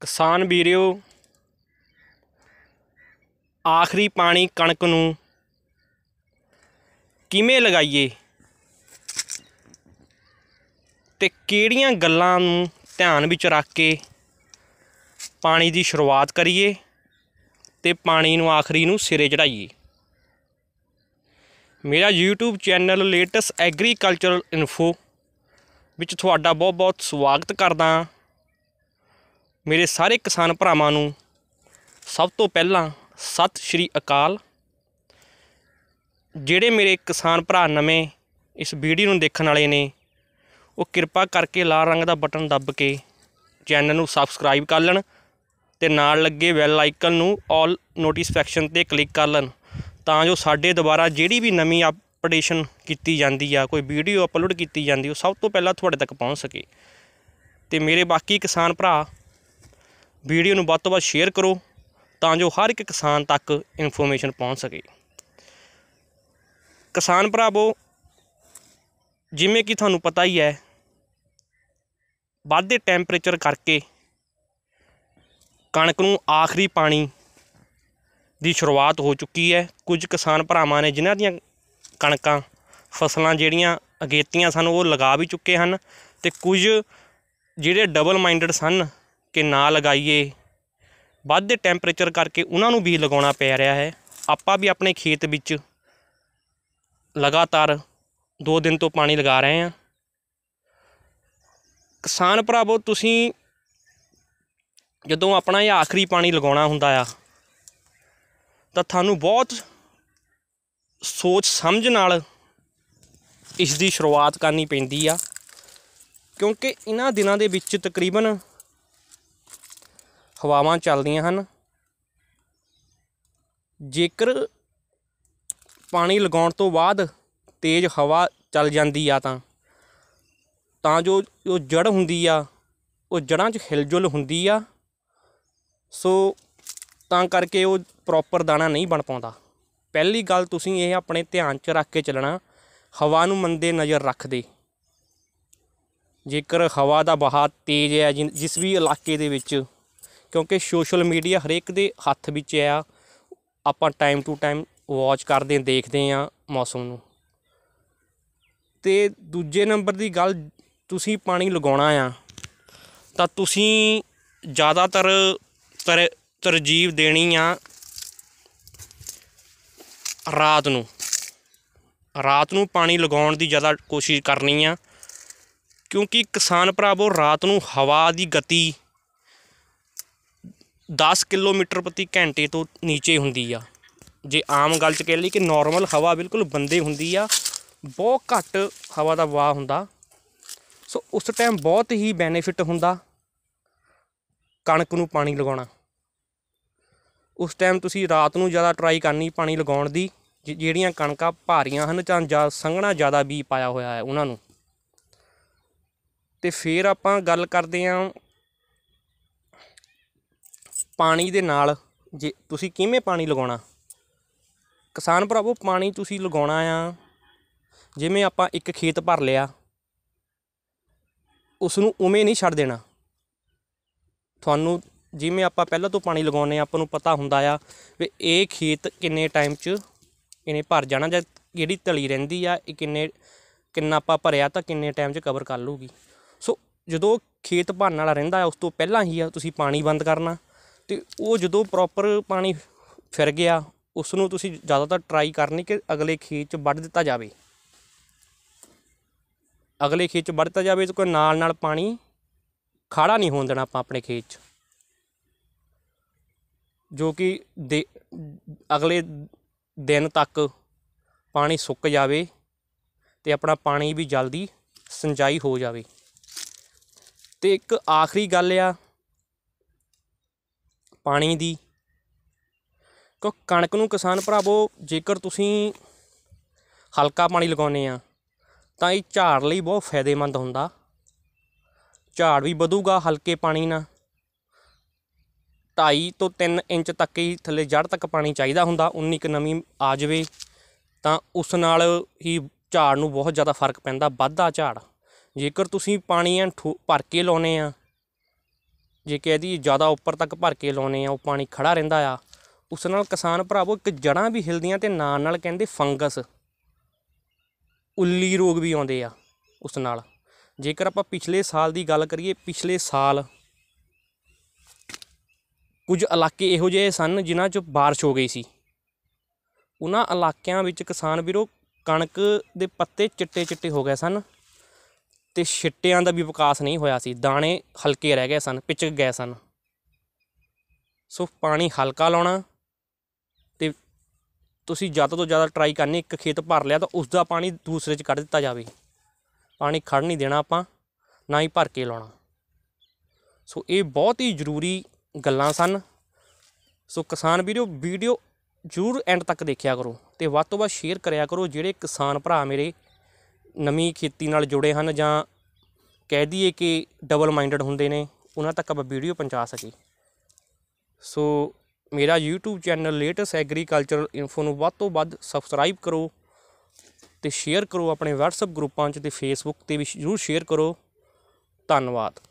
ਕਿਸਾਨ ਵੀਰਿਓ ਆਖਰੀ ਪਾਣੀ ਕਣਕ ਨੂੰ ਕਿਵੇਂ ਲਗਾਈਏ ਤੇ ਕਿਹੜੀਆਂ ਗੱਲਾਂ ਨੂੰ ਧਿਆਨ ਵਿੱਚ ਰੱਖ ਕੇ ਪਾਣੀ ਦੀ ਸ਼ੁਰੂਆਤ ਕਰੀਏ ਤੇ ਪਾਣੀ ਨੂੰ ਆਖਰੀ ਨੂੰ ਸਿਰੇ ਚੜਾਈਏ ਮੇਰਾ YouTube channel latest agricultural info ਵਿੱਚ ਤੁਹਾਡਾ ਬਹੁਤ-ਬਹੁਤ ਸਵਾਗਤ ਕਰਦਾ ਹਾਂ ਮੇਰੇ ਸਾਰੇ ਕਿਸਾਨ ਭਰਾਵਾਂ ਨੂੰ ਸਭ ਤੋਂ ਪਹਿਲਾਂ ਸਤਿ ਸ਼੍ਰੀ ਅਕਾਲ ਜਿਹੜੇ ਮੇਰੇ ਕਿਸਾਨ ਭਰਾ ਨਵੇਂ ਇਸ ਵੀਡੀਓ ਨੂੰ ਦੇਖਣ ਵਾਲੇ ਨੇ ਉਹ ਕਿਰਪਾ ਕਰਕੇ ਲਾਲ ਰੰਗ ਦਾ ਬਟਨ ਦੱਬ ਕੇ ਚੈਨਲ ਨੂੰ ਸਬਸਕ੍ਰਾਈਬ ਕਰ ਲੈਣ ਤੇ ਨਾਲ ਲੱਗੇ ਬੈਲ ਆਈਕਨ ਨੂੰ 올 ਨੋਟੀਫਿਕੇਸ਼ਨ ਤੇ ਕਲਿੱਕ ਕਰ ਲੈਣ ਤਾਂ ਜੋ ਸਾਡੇ ਦੁਆਰਾ ਜਿਹੜੀ ਵੀ ਨਵੀਂ ਅਪਡੇਸ਼ਨ ਕੀਤੀ ਜਾਂਦੀ ਆ ਕੋਈ ਵੀਡੀਓ ਅਪਲੋਡ ਕੀਤੀ ਜਾਂਦੀ ਉਹ ਸਭ ਤੋਂ ਪਹਿਲਾਂ ਤੁਹਾਡੇ ਤੱਕ ਪਹੁੰਚ ਸਕੇ ਤੇ ਮੇਰੇ ਬਾਕੀ ਕਿਸਾਨ ਭਰਾ ਵੀਡੀਓ ਨੂੰ ਵੱਧ ਤੋਂ ਵੱਧ ਸ਼ੇਅਰ ਕਰੋ ਤਾਂ ਜੋ ਹਰ ਇੱਕ ਕਿਸਾਨ ਤੱਕ ਇਨਫੋਰਮੇਸ਼ਨ ਪਹੁੰਚ ਸਕੇ ਕਿਸਾਨ ਭਰਾਵੋ ਜਿਵੇਂ ਕਿ ਤੁਹਾਨੂੰ ਪਤਾ ਹੀ ਹੈ ਵੱਧਦੇ ਟੈਂਪਰੇਚਰ ਕਰਕੇ ਕਣਕ ਨੂੰ ਆਖਰੀ ਪਾਣੀ ਦੀ ਸ਼ੁਰੂਆਤ ਹੋ ਚੁੱਕੀ ਹੈ ਕੁਝ ਕਿਸਾਨ ਭਰਾਵਾਂ ਨੇ ਜਿਨ੍ਹਾਂ ਦੀਆਂ ਕਣਕਾਂ ਫਸਲਾਂ ਜਿਹੜੀਆਂ ਅਗੇਤੀਆਂ ਸਨ ਉਹ ਲਗਾ ਵੀ ਚੁੱਕੇ ਹਨ ਤੇ ਕੁਝ ਜਿਹੜੇ ਡਬਲ ਮਾਈਂਡਡ ਸਨ ਕਿ ਨਾ ਲਗਾਈਏ ਵੱਧਦੇ ਟੈਂਪਰੇਚਰ ਕਰਕੇ ਉਹਨਾਂ ਨੂੰ ਵੀ ਲਗਾਉਣਾ ਪੈ ਰਿਹਾ ਹੈ ਆਪਾਂ ਵੀ ਆਪਣੇ ਖੇਤ ਵਿੱਚ ਲਗਾਤਾਰ 2 ਦਿਨ ਤੋਂ ਪਾਣੀ ਲਗਾ ਰਹੇ ਹਾਂ ਕਿਸਾਨ ਭਰਾਵੋ ਤੁਸੀਂ ਜਦੋਂ ਆਪਣਾ ਇਹ ਆਖਰੀ ਪਾਣੀ ਲਗਾਉਣਾ ਹੁੰਦਾ ਆ ਤਾਂ ਤੁਹਾਨੂੰ ਬਹੁਤ ਸੋਚ ਸਮਝ ਨਾਲ ਇਸ ਦੀ ਸ਼ੁਰੂਆਤ ਕਰਨੀ ਪੈਂਦੀ ਆ ਕਿਉਂਕਿ ਇਹਨਾਂ ਦਿਨਾਂ ਦੇ ਵਿੱਚ ਤਕਰੀਬਨ ਹਵਾਵਾਂ ਚੱਲਦੀਆਂ ਹਨ ਜੇਕਰ ਪਾਣੀ ਲਗਾਉਣ ਤੋਂ ਬਾਅਦ ਤੇਜ਼ ਹਵਾ ਚੱਲ ਜਾਂਦੀ ਆ ਤਾਂ ਤਾਂ ਜੋ ਉਹ ਜੜ ਹੁੰਦੀ ਆ ਉਹ ਜੜਾਂ 'ਚ ਹਿਲਜੁਲ ਹੁੰਦੀ ਆ ਸੋ ਤਾਂ ਕਰਕੇ ਉਹ ਪ੍ਰੋਪਰ ਦਾਣਾ ਨਹੀਂ ਬਣ ਪਾਉਂਦਾ ਪਹਿਲੀ ਗੱਲ ਤੁਸੀਂ ਇਹ ਆਪਣੇ ਧਿਆਨ 'ਚ ਰੱਖ ਕੇ ਚੱਲਣਾ ਹਵਾ ਨੂੰ ਮੰਦੇ ਨਜ਼ਰ ਰੱਖਦੇ ਜੇਕਰ ਹਵਾ ਦਾ ਬਹਾਅ ਤੇਜ਼ ਹੈ ਜਿਸ ਵੀ ਇਲਾਕੇ ਦੇ ਵਿੱਚ ਕਿਉਂਕਿ ਸੋਸ਼ਲ ਮੀਡੀਆ ਹਰੇਕ ਦੇ ਹੱਥ ਵਿੱਚ ਆ ਆਪਾਂ ਟਾਈਮ ਟੂ ਟਾਈਮ ਵਾਚ ਕਰਦੇ ਦੇਖਦੇ ਆ ਮੌਸਮ ਨੂੰ ਤੇ ਦੂਜੇ ਨੰਬਰ ਦੀ ਗੱਲ ਤੁਸੀਂ ਪਾਣੀ ਲਗਾਉਣਾ ਆ ਤਾਂ ਤੁਸੀਂ ਜ਼ਿਆਦਾਤਰ ਤਰਜੀਬ ਦੇਣੀ ਆ ਰਾਤ ਨੂੰ ਰਾਤ ਨੂੰ ਪਾਣੀ ਲਗਾਉਣ ਦੀ ਜ਼ਿਆਦਾ ਕੋਸ਼ਿਸ਼ ਕਰਨੀ ਆ ਕਿਉਂਕਿ ਕਿਸਾਨ ਭਰਾਵੋ ਰਾਤ ਨੂੰ ਹਵਾ ਦੀ ਗਤੀ 10 ਕਿਲੋਮੀਟਰ ਪ੍ਰਤੀ ਘੰਟੇ ਤੋਂ ਨੀਚੇ ਹੁੰਦੀ ਆ ਜੇ ਆਮ ਗੱਲ ਚ ਕਹਿ ਲਈ ਕਿ ਨਾਰਮਲ ਹਵਾ ਬਿਲਕੁਲ ਬੰਦੇ ਹੁੰਦੀ ਆ ਬਹੁਤ ਘੱਟ ਹਵਾ ਦਾ ਵਾਹ ਹੁੰਦਾ ਸੋ ਉਸ ਟਾਈਮ ਬਹੁਤ ਹੀ ਬੈਨੀਫਿਟ ਹੁੰਦਾ ਕਣਕ ਨੂੰ ਪਾਣੀ ਲਗਾਉਣਾ ਉਸ ਟਾਈਮ ਤੁਸੀਂ ਰਾਤ ਨੂੰ ਜ਼ਿਆਦਾ ਟਰਾਈ ਕਰਨੀ ਪਾਣੀ ਲਗਾਉਣ ਦੀ ਜਿਹੜੀਆਂ ਕਣਕਾਂ ਭਾਰੀਆਂ ਹਨ ਜਾਂ ਜਾਂ ਸੰਘਣਾ ਜ਼ਿਆਦਾ ਬੀ ਪਾਇਆ ਹੋਇਆ ਹੈ ਉਹਨਾਂ ਨੂੰ ਤੇ ਫਿਰ ਆਪਾਂ ਗੱਲ ਕਰਦੇ ਆਂ ਪਾਣੀ ਦੇ ਨਾਲ ਜੇ ਤੁਸੀਂ ਕਿਵੇਂ ਪਾਣੀ ਲਗਾਉਣਾ ਕਿਸਾਨ ਭਰਾਵੋ ਪਾਣੀ ਤੁਸੀਂ ਲਗਾਉਣਾ ਆ ਜਿਵੇਂ ਆਪਾਂ ਇੱਕ ਖੇਤ ਭਰ ਲਿਆ ਉਸ ਨੂੰ ਉਵੇਂ ਨਹੀਂ ਛੱਡ ਦੇਣਾ ਤੁਹਾਨੂੰ ਜਿਵੇਂ ਆਪਾਂ ਪਹਿਲਾਂ ਤੋਂ ਪਾਣੀ ਲਗਾਉਨੇ ਆਪਾਂ ਨੂੰ ਪਤਾ ਹੁੰਦਾ ਆ ਵੀ ਇਹ ਖੇਤ ਕਿੰਨੇ ਟਾਈਮ 'ਚ ਇਹਨੇ ਭਰ ਜਾਣਾ ਜਾਂ ਜਿਹੜੀ ਤਲੀ ਰਹਿੰਦੀ ਆ ਇਹ ਕਿੰਨੇ ਕਿੰਨਾ ਆਪਾਂ ਭਰਿਆ ਤਾਂ ਕਿੰਨੇ ਟਾਈਮ 'ਚ ਕਵਰ ਕਰ ਲੂਗੀ ਸੋ ਜਦੋਂ ਖੇਤ ਭਰਨ ਵਾਲਾ ਰਹਿੰਦਾ ਉਸ ਤੋਂ ਪਹਿਲਾਂ ਹੀ ਆ ਤੁਸੀਂ ਪਾਣੀ ਬੰਦ ਕਰਨਾ ਤੇ ਉਹ ਜਦੋਂ ਪ੍ਰੋਪਰ ਪਾਣੀ ਫਿਰ ਗਿਆ ਉਸ ਨੂੰ ਤੁਸੀਂ ਜ਼ਿਆਦਾਤਰ ਟਰਾਈ ਕਰਨੀ ਕਿ ਅਗਲੇ ਖੇਤ 'ਚ ਵੱਢ ਦਿੱਤਾ ਜਾਵੇ ਅਗਲੇ ਖੇਤ 'ਚ ਵੱਢ ਦਿੱਤਾ ਜਾਵੇ ਕੋਈ ਨਾਲ ਨਾਲ ਪਾਣੀ ਖਾੜਾ ਨਹੀਂ ਹੋਣ ਦੇਣਾ ਆਪਾਂ ਆਪਣੇ ਖੇਤ 'ਚ ਜੋ ਕਿ ਦੇ ਅਗਲੇ ਦਿਨ ਤੱਕ ਪਾਣੀ ਸੁੱਕ ਜਾਵੇ ਤੇ ਆਪਣਾ ਪਾਣੀ ਵੀ ਜਲਦੀ ਸਿੰਚਾਈ ਹੋ ਜਾਵੇ ਤੇ ਇੱਕ ਆਖਰੀ ਗੱਲ ਆ ਪਾਣੀ ਦੀ ਕੋ ਕਣਕ ਨੂੰ ਕਿਸਾਨ ਭਰਾਵੋ ਜੇਕਰ ਤੁਸੀਂ ਹਲਕਾ ਪਾਣੀ ਲਗਾਉਨੇ ਆ ਤਾਂ ਇਹ ਝਾੜ ਲਈ ਬਹੁਤ ਫਾਇਦੇਮੰਦ ਹੁੰਦਾ ਝਾੜ ਵੀ ਵਧੂਗਾ ਹਲਕੇ ਪਾਣੀ ਨਾਲ 2.5 ਤੋਂ 3 ਇੰਚ ਤੱਕ ਹੀ ਥੱਲੇ ਜੜ ਤੱਕ ਪਾਣੀ ਚਾਹੀਦਾ ਹੁੰਦਾ ਉਨੀ ਕ ਨਮੀ ਆ ਜਾਵੇ ਤਾਂ ਉਸ ਨਾਲ ਹੀ ਝਾੜ ਨੂੰ ਬਹੁਤ ਜ਼ਿਆਦਾ ਫਰਕ ਪੈਂਦਾ ਵੱਧਾ ਝਾੜ ਜੇਕਰ ਤੁਸੀਂ ਪਾਣੀ ਐਂ ਭਰ ਕੇ ਲਾਉਨੇ ਆ ਜੇ ਕਿ ਇਹਦੀ ਜ਼ਿਆਦਾ ਉੱਪਰ ਤੱਕ ਭਰ ਕੇ ਲਾਉਨੇ ਆ ਉਹ ਪਾਣੀ ਖੜਾ ਰਹਿੰਦਾ ਆ ਉਸ ਨਾਲ ਕਿਸਾਨ ਭਰਾਵੋ ਇੱਕ ਜੜਾਂ ਵੀ ਹਿਲਦੀਆਂ ਤੇ ਨਾਲ ਨਾਲ ਕਹਿੰਦੇ ਫੰਗਸ ਉੱਲੀ ਰੋਗ ਵੀ ਆਉਂਦੇ ਆ ਉਸ ਨਾਲ ਜੇਕਰ ਆਪਾਂ ਪਿਛਲੇ ਸਾਲ ਦੀ ਗੱਲ ਕਰੀਏ ਪਿਛਲੇ ਸਾਲ ਕੁਝ ਇਲਾਕੇ ਇਹੋ ਜਿਹੇ ਸਨ ਜਿਨ੍ਹਾਂ 'ਚ بارش ਹੋ ਗਈ ਸੀ ਉਹਨਾਂ ਇਲਾਕਿਆਂ ਵਿੱਚ ਕਿਸਾਨ ਵੀਰੋ ਕਣਕ ਦੇ ਪੱਤੇ ਚਿੱਟੇ ਚਿੱਟੇ ਹੋ ਗਏ ਸਨ ਤੇ ਛਿੱਟਿਆਂ ਦਾ ਵੀ ਵਿਕਾਸ ਨਹੀਂ ਹੋਇਆ ਸੀ ਦਾਣੇ ਹਲਕੇ ਰਹਿ ਗਏ ਸਨ ਪਿਚਕ ਗਏ ਸਨ ਸੋ ਪਾਣੀ ਹਲਕਾ ਲਾਉਣਾ ਤੇ ਤੁਸੀਂ ਜ਼ਿਆਦਾ ਤੋਂ ਜ਼ਿਆਦਾ ਟਰਾਈ ਕਰਨੀ ਇੱਕ ਖੇਤ ਭਰ ਲਿਆ ਤਾਂ ਉਸ ਦਾ ਪਾਣੀ ਦੂਸਰੇ 'ਚ ਕੱਢ ਦਿੱਤਾ ਜਾਵੇ ਪਾਣੀ ਖੜ ਨਹੀਂ ਦੇਣਾ ਆਪਾਂ ਨਾ ਹੀ ਭਰ ਕੇ ਲਾਉਣਾ ਸੋ ਇਹ ਬਹੁਤ ਹੀ ਜ਼ਰੂਰੀ ਗੱਲਾਂ ਸਨ ਸੋ ਕਿਸਾਨ ਵੀਰੋ ਵੀਡੀਓ ਜ਼ਰੂਰ ਐਂਡ ਤੱਕ ਦੇਖਿਆ ਕਰੋ ਤੇ ਵੱਧ ਤੋਂ ਵੱਧ ਸ਼ੇਅਰ ਕਰਿਆ ਕਰੋ ਜਿਹੜੇ ਕਿਸਾਨ ਭਰਾ ਮੇਰੇ ਨਵੀਂ ਖੇਤੀ ਨਾਲ ਜੁੜੇ ਹਨ ਜਾਂ ਕਹਿ ਦਈਏ ਕਿ ਡਬਲ ਮਾਈਂਡਡ ਹੁੰਦੇ ਨੇ ਉਹਨਾਂ ਤੱਕ ਆਪਾਂ ਵੀਡੀਓ ਪਹੁੰਚਾ ਸਕੀ ਸੋ ਮੇਰਾ YouTube channel latest agricultural info ਨੂੰ ਵੱਧ ਤੋਂ ਵੱਧ ਸਬਸਕ੍ਰਾਈਬ ਕਰੋ ਤੇ ਸ਼ੇਅਰ ਕਰੋ ਆਪਣੇ WhatsApp ਗਰੁੱਪਾਂ 'ਚ ਤੇ Facebook ਤੇ ਵੀ ਜ਼ਰੂਰ ਸ਼ੇਅਰ ਕਰੋ ਧੰਨਵਾਦ